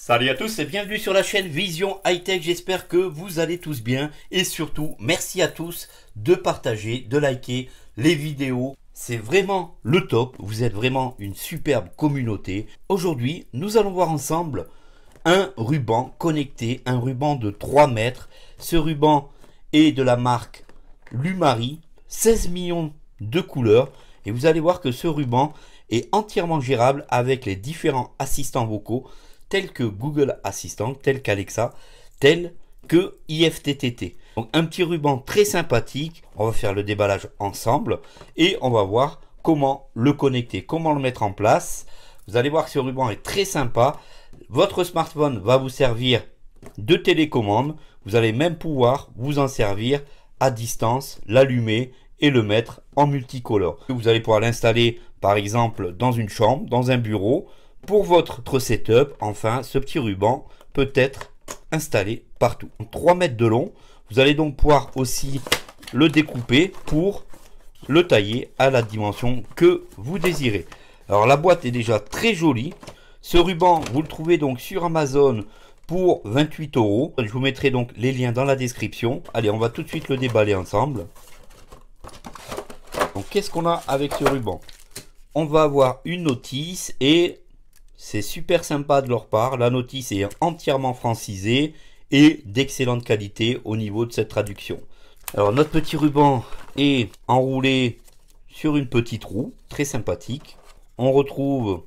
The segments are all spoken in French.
Salut à tous et bienvenue sur la chaîne Vision High Tech. J'espère que vous allez tous bien et surtout merci à tous de partager, de liker les vidéos. C'est vraiment le top. Vous êtes vraiment une superbe communauté. Aujourd'hui, nous allons voir ensemble un ruban connecté, un ruban de 3 mètres. Ce ruban est de la marque Lumari, 16 millions de couleurs. Et vous allez voir que ce ruban est entièrement gérable avec les différents assistants vocaux tel que Google Assistant, tel qu'Alexa, tel que IFTTT. Donc un petit ruban très sympathique, on va faire le déballage ensemble et on va voir comment le connecter, comment le mettre en place. Vous allez voir que ce ruban est très sympa. Votre smartphone va vous servir de télécommande. Vous allez même pouvoir vous en servir à distance, l'allumer et le mettre en multicolore. Vous allez pouvoir l'installer par exemple dans une chambre, dans un bureau. Pour votre setup, enfin, ce petit ruban peut être installé partout. 3 mètres de long, vous allez donc pouvoir aussi le découper pour le tailler à la dimension que vous désirez. Alors la boîte est déjà très jolie. Ce ruban, vous le trouvez donc sur Amazon pour 28 euros. Je vous mettrai donc les liens dans la description. Allez, on va tout de suite le déballer ensemble. Donc qu'est-ce qu'on a avec ce ruban On va avoir une notice et c'est super sympa de leur part. La notice est entièrement francisée et d'excellente qualité au niveau de cette traduction. Alors notre petit ruban est enroulé sur une petite roue, très sympathique. On retrouve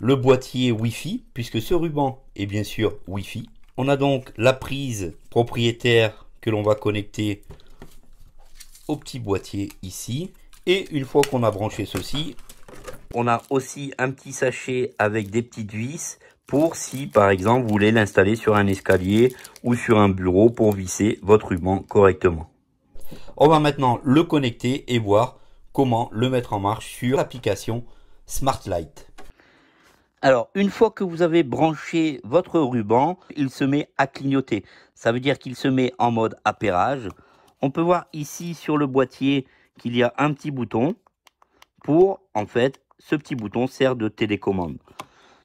le boîtier Wi-Fi, puisque ce ruban est bien sûr Wi-Fi. On a donc la prise propriétaire que l'on va connecter au petit boîtier ici. Et une fois qu'on a branché ceci, on a aussi un petit sachet avec des petites vis pour si par exemple vous voulez l'installer sur un escalier ou sur un bureau pour visser votre ruban correctement. On va maintenant le connecter et voir comment le mettre en marche sur l'application light Alors, une fois que vous avez branché votre ruban, il se met à clignoter. Ça veut dire qu'il se met en mode appairage. On peut voir ici sur le boîtier qu'il y a un petit bouton pour en fait ce petit bouton sert de télécommande.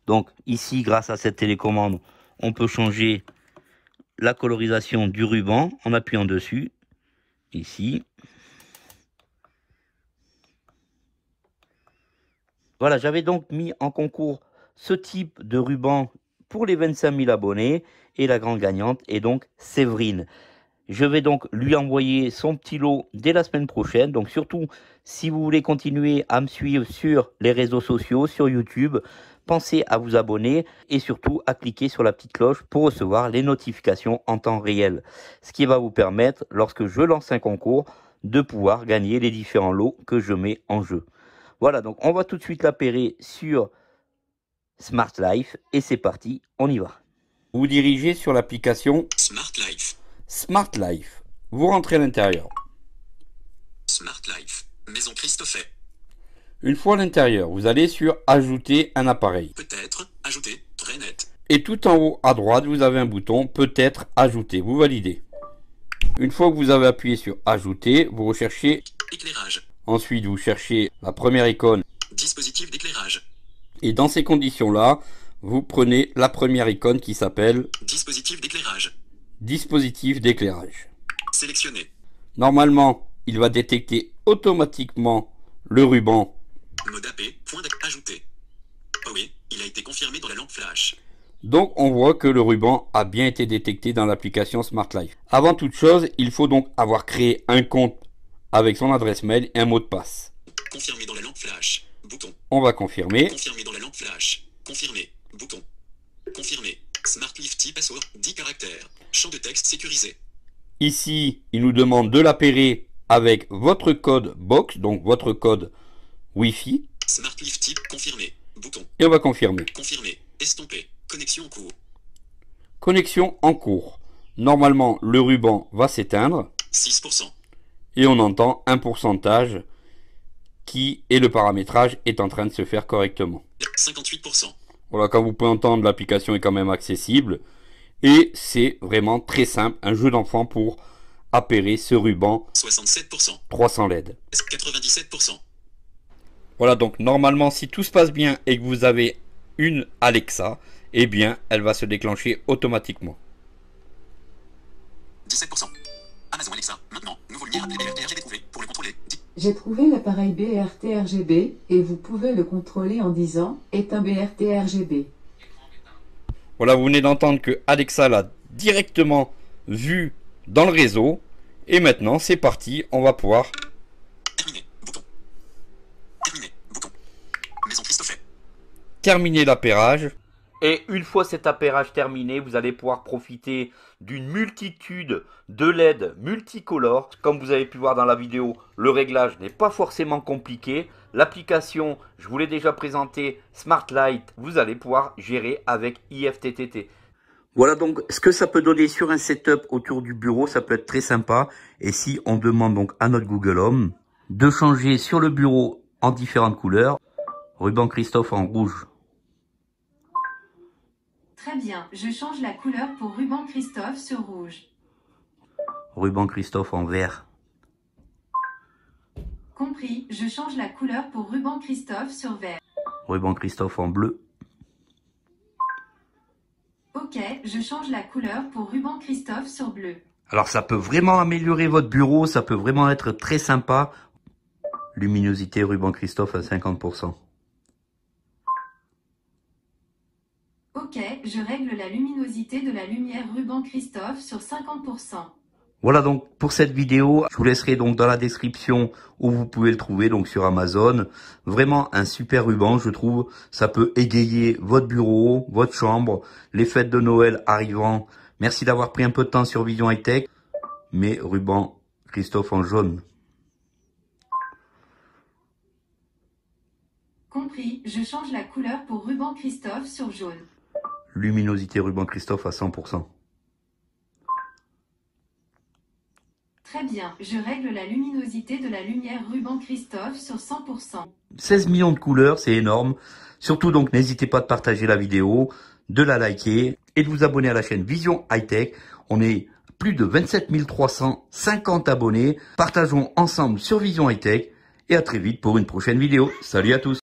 Donc ici, grâce à cette télécommande, on peut changer la colorisation du ruban en appuyant dessus. Ici. Voilà, j'avais donc mis en concours ce type de ruban pour les 25 000 abonnés. Et la grande gagnante est donc Séverine. Je vais donc lui envoyer son petit lot dès la semaine prochaine. Donc surtout, si vous voulez continuer à me suivre sur les réseaux sociaux, sur YouTube, pensez à vous abonner et surtout à cliquer sur la petite cloche pour recevoir les notifications en temps réel. Ce qui va vous permettre, lorsque je lance un concours, de pouvoir gagner les différents lots que je mets en jeu. Voilà, donc on va tout de suite l'appairer sur Smart Life et c'est parti, on y va. Vous dirigez sur l'application Smart Life. Smart Life. Vous rentrez à l'intérieur. Smart Life, Maison Christophe. Une fois à l'intérieur, vous allez sur Ajouter un appareil. Peut-être, ajouter, très net. Et tout en haut à droite, vous avez un bouton Peut-être, ajouter. Vous validez. Une fois que vous avez appuyé sur Ajouter, vous recherchez Éclairage. Ensuite, vous cherchez la première icône Dispositif d'éclairage. Et dans ces conditions-là, vous prenez la première icône qui s'appelle Dispositif d'éclairage. Dispositif d'éclairage. Sélectionné. Normalement, il va détecter automatiquement le ruban. Oh oui, il a été confirmé dans la lampe flash. Donc on voit que le ruban a bien été détecté dans l'application Smart Life. Avant toute chose, il faut donc avoir créé un compte avec son adresse mail et un mot de passe. dans la lampe flash. Bouton. On va confirmer. Confirmer dans la lampe flash. Confirmer. Champ de texte sécurisé. Ici, il nous demande de l'appairer avec votre code box, donc votre code Wi-Fi. type confirmé. Et on va confirmer. Confirmer. Connexion en cours. Connexion en cours. Normalement, le ruban va s'éteindre. 6%. Et on entend un pourcentage qui est le paramétrage est en train de se faire correctement. 58%. Voilà, quand vous pouvez entendre, l'application est quand même accessible. Et c'est vraiment très simple, un jeu d'enfant pour appairer ce ruban 67%. 300 LED. Voilà, donc normalement, si tout se passe bien et que vous avez une Alexa, eh bien, elle va se déclencher automatiquement. J'ai trouvé l'appareil BRTRGB et vous pouvez le contrôler en disant est un BRTRGB. Voilà, vous venez d'entendre que Alexa l'a directement vu dans le réseau. Et maintenant, c'est parti, on va pouvoir... Terminer, bouton. l'appairage. Et une fois cet appairage terminé, vous allez pouvoir profiter d'une multitude de LED multicolores. Comme vous avez pu voir dans la vidéo, le réglage n'est pas forcément compliqué. L'application, je vous l'ai déjà présentée, Smart Light, vous allez pouvoir gérer avec IFTTT. Voilà donc ce que ça peut donner sur un setup autour du bureau, ça peut être très sympa. Et si on demande donc à notre Google Home de changer sur le bureau en différentes couleurs, ruban Christophe en rouge Très bien, je change la couleur pour ruban Christophe sur rouge. Ruban Christophe en vert. Compris, je change la couleur pour ruban Christophe sur vert. Ruban Christophe en bleu. Ok, je change la couleur pour ruban Christophe sur bleu. Alors ça peut vraiment améliorer votre bureau, ça peut vraiment être très sympa. Luminosité ruban Christophe à 50%. je règle la luminosité de la lumière ruban Christophe sur 50%. Voilà donc pour cette vidéo, je vous laisserai donc dans la description où vous pouvez le trouver donc sur Amazon. Vraiment un super ruban je trouve, ça peut égayer votre bureau, votre chambre, les fêtes de Noël arrivant. Merci d'avoir pris un peu de temps sur Vision High Tech, mais ruban Christophe en jaune. Compris, je change la couleur pour ruban Christophe sur jaune. Luminosité ruban Christophe à 100%. Très bien, je règle la luminosité de la lumière ruban Christophe sur 100%. 16 millions de couleurs, c'est énorme. Surtout donc, n'hésitez pas de partager la vidéo, de la liker et de vous abonner à la chaîne Vision High Tech. On est plus de 27 350 abonnés. Partageons ensemble sur Vision High Tech et à très vite pour une prochaine vidéo. Salut à tous